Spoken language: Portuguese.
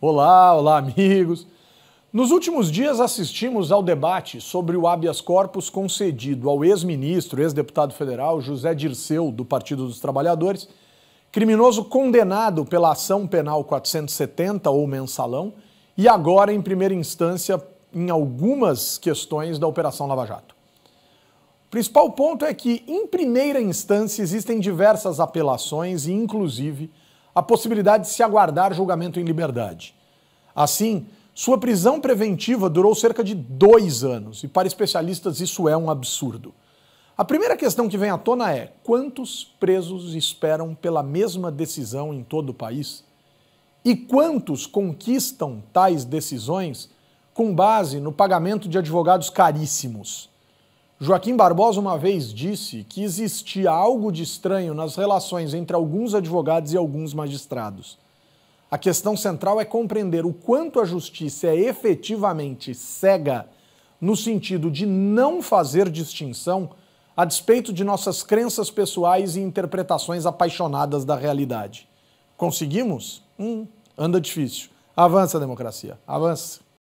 Olá, olá, amigos. Nos últimos dias assistimos ao debate sobre o habeas corpus concedido ao ex-ministro, ex-deputado federal José Dirceu, do Partido dos Trabalhadores, criminoso condenado pela ação penal 470 ou mensalão, e agora em primeira instância em algumas questões da Operação Lava Jato. O principal ponto é que, em primeira instância, existem diversas apelações e, inclusive, a possibilidade de se aguardar julgamento em liberdade. Assim, sua prisão preventiva durou cerca de dois anos, e para especialistas isso é um absurdo. A primeira questão que vem à tona é: quantos presos esperam pela mesma decisão em todo o país? E quantos conquistam tais decisões com base no pagamento de advogados caríssimos? Joaquim Barbosa uma vez disse que existia algo de estranho nas relações entre alguns advogados e alguns magistrados. A questão central é compreender o quanto a justiça é efetivamente cega no sentido de não fazer distinção a despeito de nossas crenças pessoais e interpretações apaixonadas da realidade. Conseguimos? Hum, anda difícil. Avança, democracia. Avança.